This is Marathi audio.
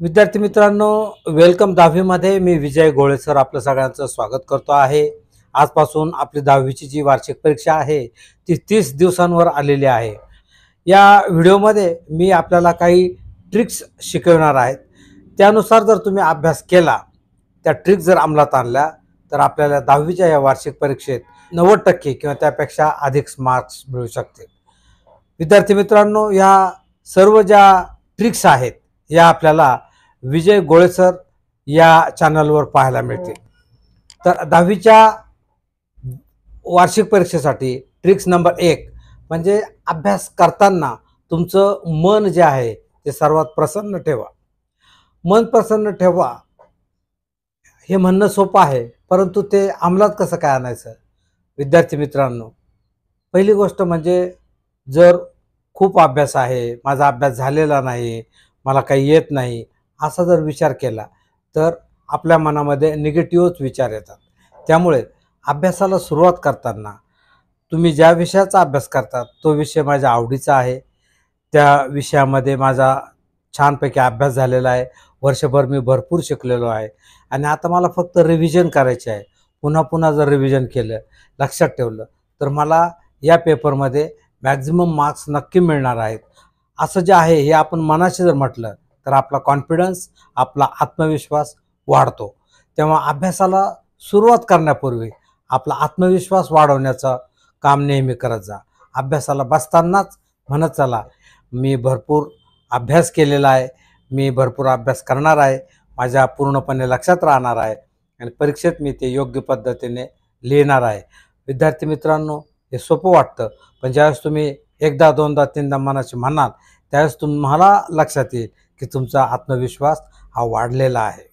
विद्यार्थी मित्रांनो वेलकम दहावीमध्ये मी विजय गोळे सर आपलं सगळ्यांचं स्वागत करतो आहे आजपासून आपली दहावीची जी वार्षिक परीक्षा आहे ती तीस दिवसांवर आलेली आहे या व्हिडिओमध्ये मी आपल्याला काही ट्रिक्स शिकवणार आहेत त्यानुसार जर तुम्ही अभ्यास केला त्या ट्रिक्स जर अंमलात आणल्या तर आपल्याला दहावीच्या या वार्षिक परीक्षेत नव्वद टक्के किंवा त्यापेक्षा अधिक मार्क्स मिळू शकतील विद्यार्थी मित्रांनो या सर्व ज्या ट्रिक्स आहेत या आपल्याला विजय गोळेसर या चॅनलवर पाहायला हो. मिळते तर दहावीच्या वार्षिक परीक्षेसाठी ट्रिक्स नंबर एक म्हणजे अभ्यास करताना तुमचं मन जे आहे ते सर्वात प्रसन्न ठेवा मन प्रसन्न ठेवा हे म्हणणं सोपं आहे परंतु ते अंमलात कसं काय आणायचं विद्यार्थी मित्रांनो पहिली गोष्ट म्हणजे जर खूप अभ्यास आहे माझा अभ्यास झालेला नाही मला काही येत नाही असा जर विचार केला तर आपल्या मनामध्ये निगेटिव्हच विचार येतात त्यामुळे अभ्यासाला सुरुवात करताना तुम्ही ज्या विषयाचा अभ्यास करतात तो विषय माझ्या आवडीचा आहे त्या विषयामध्ये माझा छानपैकी अभ्यास झालेला आहे वर्षभर मी भरपूर शिकलेलो आहे आणि आता मला फक्त रिव्हिजन करायचे आहे पुन्हा पुन्हा जर रिव्हिजन केलं लक्षात ठेवलं तर मला या पेपरमध्ये मॅक्झिमम मार्क्स नक्की मिळणार आहेत असं जे आहे हे आपण मनाशी जर म्हटलं तर आपला कॉन्फिडन्स आपला आत्मविश्वास वाढतो तेव्हा अभ्यासाला सुरुवात करण्यापूर्वी आपला आत्मविश्वास वाढवण्याचं काम नेहमी करत जा अभ्यासाला बसतानाच म्हणत चला मी भरपूर अभ्यास केलेला आहे मी भरपूर अभ्यास करणार आहे माझ्या पूर्णपणे लक्षात राहणार आहे आणि परीक्षेत मी ते योग्य पद्धतीने लिहिणार आहे विद्यार्थी मित्रांनो हे सोपं वाटतं पण ज्यावेळेस तुम्ही एकदा दोनदा तीनदा मनाशी म्हणाल त्यावेळेस तुम्हाला लक्षात येईल की तुमचा आत्मविश्वास हा वाढलेला आहे